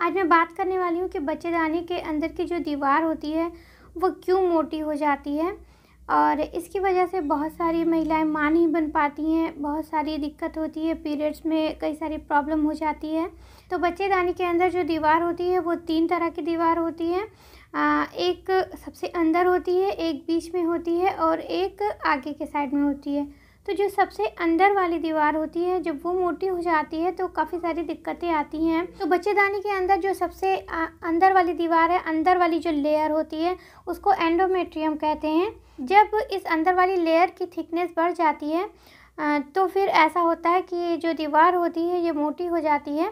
आज मैं बात करने वाली हूँ कि बच्चेदानी के अंदर की जो दीवार होती है वो क्यों मोटी हो जाती है और इसकी वजह से बहुत सारी महिलाएं माँ नहीं बन पाती हैं बहुत सारी दिक्कत होती है पीरियड्स में कई सारी प्रॉब्लम हो जाती है तो बच्चेदानी के अंदर जो दीवार होती है वो तीन तरह की दीवार होती है आ, एक सबसे अंदर होती है एक बीच में होती है और एक आगे के साइड में होती है तो जो सबसे अंदर वाली दीवार होती है जब वो मोटी हो जाती है तो काफ़ी सारी दिक्कतें आती हैं तो बच्चेदानी के अंदर जो सबसे अंदर वाली दीवार है अंदर वाली जो लेयर होती है उसको एंडोमेट्रियम कहते हैं जब इस अंदर वाली लेयर की थिकनेस बढ़ जाती है तो फिर ऐसा होता है कि जो दीवार होती है ये मोटी हो जाती है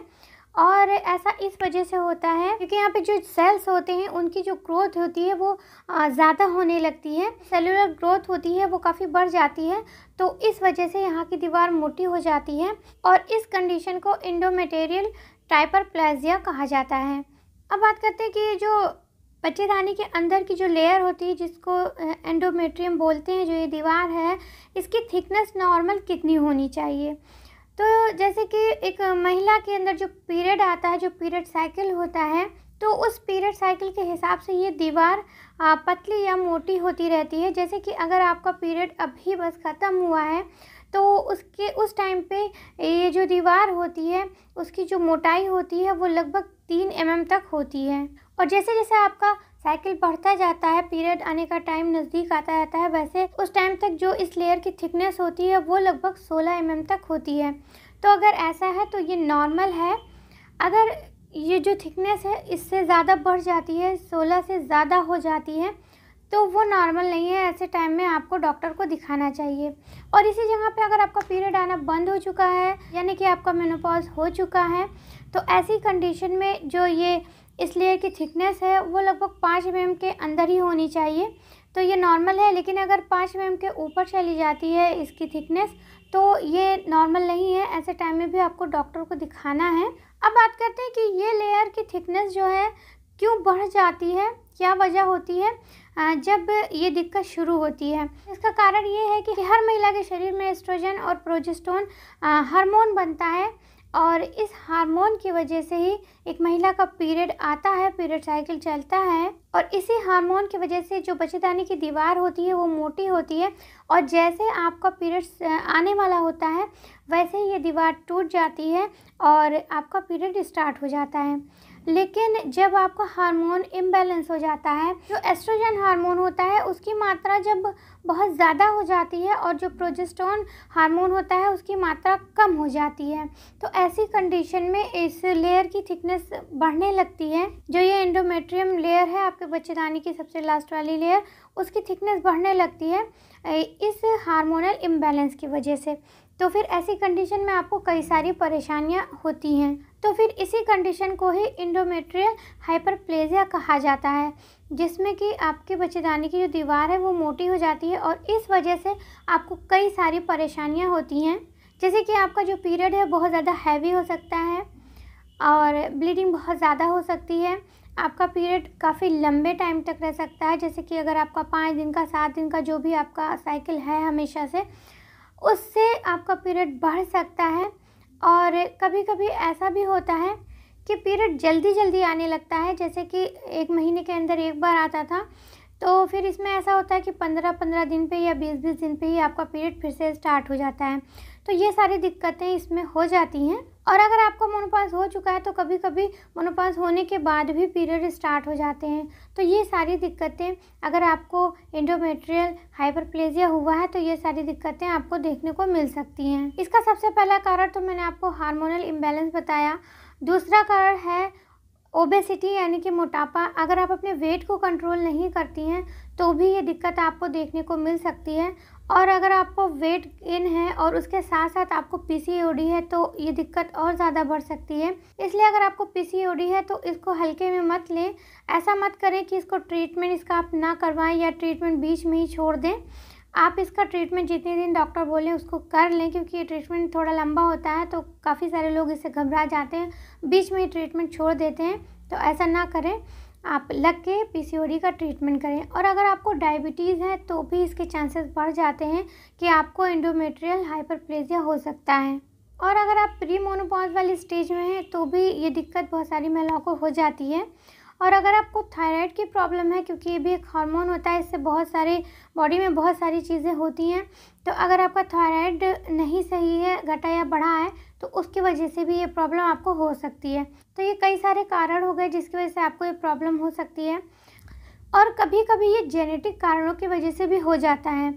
और ऐसा इस वजह से होता है क्योंकि यहाँ पे जो सेल्स होते हैं उनकी जो ग्रोथ होती है वो ज़्यादा होने लगती है सेलुलर ग्रोथ होती है वो काफ़ी बढ़ जाती है तो इस वजह से यहाँ की दीवार मोटी हो जाती है और इस कंडीशन को इंडोमेटेरियल टाइपर प्लाजिया कहा जाता है अब बात करते हैं कि जो बच्चेदानी के अंदर की जो लेयर होती है जिसको एंडोमेट्रियम बोलते हैं जो ये दीवार है इसकी थिकनेस नॉर्मल कितनी होनी चाहिए तो जैसे कि एक महिला के अंदर जो पीरियड आता है जो पीरियड साइकिल होता है तो उस पीरियड साइकिल के हिसाब से ये दीवार पतली या मोटी होती रहती है जैसे कि अगर आपका पीरियड अभी बस ख़त्म हुआ है तो उसके उस टाइम पे ये जो दीवार होती है उसकी जो मोटाई होती है वो लगभग तीन एम mm तक होती है और जैसे जैसे आपका साइकिल बढ़ता जाता है पीरियड आने का टाइम नज़दीक आता जाता है वैसे उस टाइम तक जो इस लेयर की थिकनेस होती है वो लगभग 16 एम mm तक होती है तो अगर ऐसा है तो ये नॉर्मल है अगर ये जो थिकनेस है इससे ज़्यादा बढ़ जाती है 16 से ज़्यादा हो जाती है तो वो नॉर्मल नहीं है ऐसे टाइम में आपको डॉक्टर को दिखाना चाहिए और इसी जगह पे अगर आपका पीरियड आना बंद हो चुका है यानी कि आपका मेनोपॉज हो चुका है तो ऐसी कंडीशन में जो ये इस लेयर की थिकनेस है वो लगभग पाँच एम mm के अंदर ही होनी चाहिए तो ये नॉर्मल है लेकिन अगर पाँच एम mm के ऊपर चली जाती है इसकी थिकनेस तो ये नॉर्मल नहीं है ऐसे टाइम में भी आपको डॉक्टर को दिखाना है अब बात करते हैं कि ये लेयर की थिकनेस जो है क्यों बढ़ जाती है क्या वजह होती है जब ये दिक्कत शुरू होती है इसका कारण ये है कि हर महिला के शरीर में एस्ट्रोजन और प्रोजेस्टोन हार्मोन बनता है और इस हार्मोन की वजह से ही एक महिला का पीरियड आता है पीरियड साइकिल चलता है और इसी हार्मोन की वजह से जो दाने की दीवार होती है वो मोटी होती है और जैसे आपका पीरियड्स आने वाला होता है वैसे ही ये दीवार टूट जाती है और आपका पीरियड स्टार्ट हो जाता है लेकिन जब आपका हार्मोन इम्बेलेंस हो जाता है जो एस्ट्रोजन हार्मोन होता है उसकी मात्रा जब बहुत ज़्यादा हो जाती है और जो प्रोजेस्टोन हार्मोन होता है उसकी मात्रा कम हो जाती है तो ऐसी कंडीशन में इस लेयर की थिकनेस बढ़ने लगती है जो ये इंडोमेट्रियम लेयर है आपके बच्चेदानी की सबसे लास्ट वाली लेयर उसकी थिकनेस बढ़ने लगती है इस हार्मोनल इम्बेलेंस की वजह से तो फिर ऐसी कंडीशन में आपको कई सारी परेशानियाँ होती हैं तो फिर इसी कंडीशन को ही इंडोमेट्रियल हाइपरप्लेजिया कहा जाता है जिसमें कि आपके बच्चेदानी की जो दीवार है वो मोटी हो जाती है और इस वजह से आपको कई सारी परेशानियाँ होती हैं जैसे कि आपका जो पीरियड है बहुत ज़्यादा हैवी हो सकता है और ब्लीडिंग बहुत ज़्यादा हो सकती है आपका पीरियड काफ़ी लंबे टाइम तक रह सकता है जैसे कि अगर आपका पाँच दिन का सात दिन का जो भी आपका साइकिल है हमेशा से उससे आपका पीरियड बढ़ सकता है और कभी कभी ऐसा भी होता है कि पीरियड जल्दी जल्दी आने लगता है जैसे कि एक महीने के अंदर एक बार आता था तो फिर इसमें ऐसा होता है कि पंद्रह पंद्रह दिन पे या बीस बीस दिन पे ही आपका पीरियड फिर से स्टार्ट हो जाता है तो ये सारी दिक्कतें इसमें हो जाती हैं और अगर आपको मोनोपाज हो चुका है तो कभी कभी मोनोपाज होने के बाद भी पीरियड स्टार्ट हो जाते हैं तो ये सारी दिक्कतें अगर आपको इंडोमेट्रियल हाइपरप्लेजिया हुआ है तो ये सारी दिक्कतें आपको देखने को मिल सकती हैं इसका सबसे पहला कारण तो मैंने आपको हार्मोनल इम्बेलेंस बताया दूसरा कारण है ओबेसिटी यानी कि मोटापा अगर आप अपने वेट को कंट्रोल नहीं करती हैं तो भी ये दिक्कत आपको देखने को मिल सकती है और अगर आपको वेट गेन है और उसके साथ साथ आपको पीसीओडी है तो ये दिक्कत और ज़्यादा बढ़ सकती है इसलिए अगर आपको पीसीओडी है तो इसको हल्के में मत लें ऐसा मत करें कि इसको ट्रीटमेंट इसका आप ना करवाएं या ट्रीटमेंट बीच में ही छोड़ दें आप इसका ट्रीटमेंट जितने दिन डॉक्टर बोले उसको कर लें क्योंकि ये ट्रीटमेंट थोड़ा लंबा होता है तो काफ़ी सारे लोग इससे घबरा जाते हैं बीच में ही ट्रीटमेंट छोड़ देते हैं तो ऐसा ना करें आप लग के पीसीओडी का ट्रीटमेंट करें और अगर आपको डायबिटीज़ है तो भी इसके चांसेस बढ़ जाते हैं कि आपको इंडोमेट्रियल हाइपरप्लेजिया हो सकता है और अगर आप प्री मोनोपॉज वाली स्टेज में हैं तो भी ये दिक्कत बहुत सारी महिलाओं को हो जाती है और अगर आपको थायराइड की प्रॉब्लम है क्योंकि ये भी एक हार्मोन होता है इससे बहुत सारे बॉडी में बहुत सारी चीज़ें होती हैं तो अगर आपका थायराइड नहीं सही है घटा या बढ़ा है तो उसकी वजह से भी ये प्रॉब्लम आपको हो सकती है तो ये कई सारे कारण हो गए जिसकी वजह से आपको ये प्रॉब्लम हो सकती है और कभी कभी ये जेनेटिक कारणों की वजह से भी हो जाता है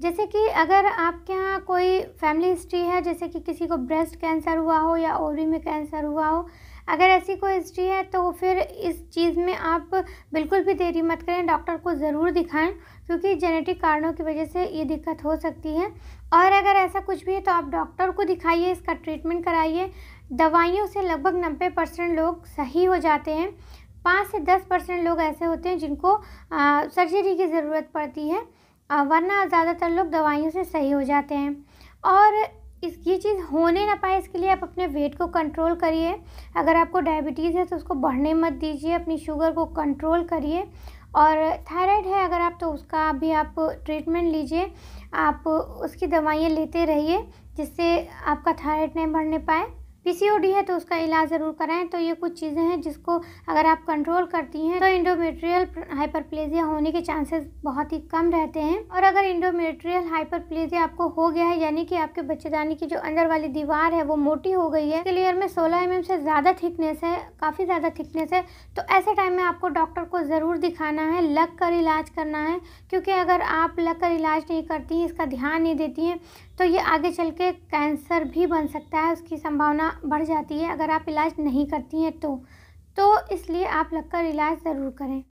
जैसे कि अगर आपके यहाँ कोई फैमिली हिस्ट्री है जैसे कि किसी को ब्रेस्ट कैंसर हुआ हो या ओवरी में कैंसर हुआ हो अगर ऐसी कोई हिस्ट्री है तो फिर इस चीज़ में आप बिल्कुल भी देरी मत करें डॉक्टर को ज़रूर दिखाएं क्योंकि जेनेटिक कारणों की वजह से ये दिक्कत हो सकती है और अगर ऐसा कुछ भी है तो आप डॉक्टर को दिखाइए इसका ट्रीटमेंट कराइए दवाइयों से लगभग नब्बे परसेंट लोग सही हो जाते हैं पाँच से दस परसेंट लोग ऐसे होते हैं जिनको सर्जरी की ज़रूरत पड़ती है वरना ज़्यादातर लोग दवाइयों से सही हो जाते हैं और इस ये चीज़ होने ना पाए इसके लिए आप अपने वेट को कंट्रोल करिए अगर आपको डायबिटीज़ है तो उसको बढ़ने मत दीजिए अपनी शुगर को कंट्रोल करिए और थायराइड है अगर आप तो उसका भी आप ट्रीटमेंट लीजिए आप उसकी दवाइयाँ लेते रहिए जिससे आपका थायराइड नहीं बढ़ने पाए पीसीओडी है तो उसका इलाज ज़रूर कराएं तो ये कुछ चीज़ें हैं जिसको अगर आप कंट्रोल करती हैं तो इंडोमेट्रियल हाइपरप्लेजिया होने के चांसेस बहुत ही कम रहते हैं और अगर इंडोमेट्रियल हाइपरप्लेजिया आपको हो गया है यानी कि आपके बच्चेदानी की जो अंदर वाली दीवार है वो मोटी हो गई है क्लियर में सोलह एम mm से ज़्यादा थिकनेस है काफ़ी ज़्यादा थिकनेस है तो ऐसे टाइम में आपको डॉक्टर को ज़रूर दिखाना है लग कर इलाज करना है क्योंकि अगर आप लग कर इलाज नहीं करती हैं इसका ध्यान नहीं देती हैं तो ये आगे चल के कैंसर भी बन सकता है उसकी संभावना बढ़ जाती है अगर आप इलाज नहीं करती हैं तो तो इसलिए आप लगकर इलाज ज़रूर करें